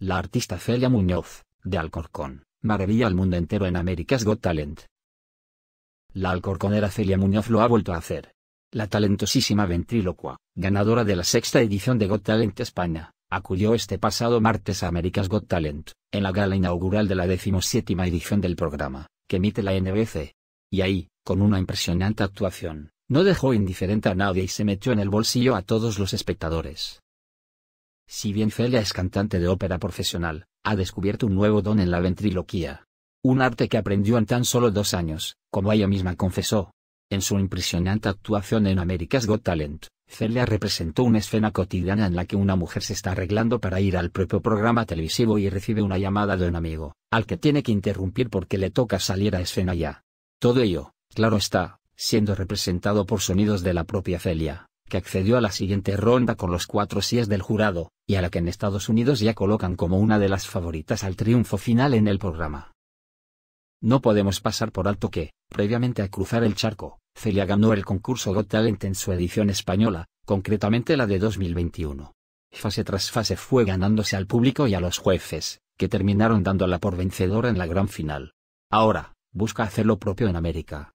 La artista Celia Muñoz, de Alcorcón, maravilla al mundo entero en Américas Got Talent. La alcorconera Celia Muñoz lo ha vuelto a hacer. La talentosísima ventrílocua, ganadora de la sexta edición de Got Talent España, acudió este pasado martes a Américas Got Talent, en la gala inaugural de la decimoséptima edición del programa, que emite la NBC. Y ahí, con una impresionante actuación, no dejó indiferente a nadie y se metió en el bolsillo a todos los espectadores. Si bien Celia es cantante de ópera profesional, ha descubierto un nuevo don en la ventriloquía. Un arte que aprendió en tan solo dos años, como ella misma confesó. En su impresionante actuación en America's Got Talent, Celia representó una escena cotidiana en la que una mujer se está arreglando para ir al propio programa televisivo y recibe una llamada de un amigo, al que tiene que interrumpir porque le toca salir a escena ya. Todo ello, claro está, siendo representado por sonidos de la propia Celia, que accedió a la siguiente ronda con los cuatro síes del jurado, y a la que en Estados Unidos ya colocan como una de las favoritas al triunfo final en el programa. No podemos pasar por alto que, previamente a cruzar el charco, Celia ganó el concurso Got Talent en su edición española, concretamente la de 2021. Fase tras fase fue ganándose al público y a los jueces, que terminaron dándola por vencedora en la gran final. Ahora, busca hacer lo propio en América.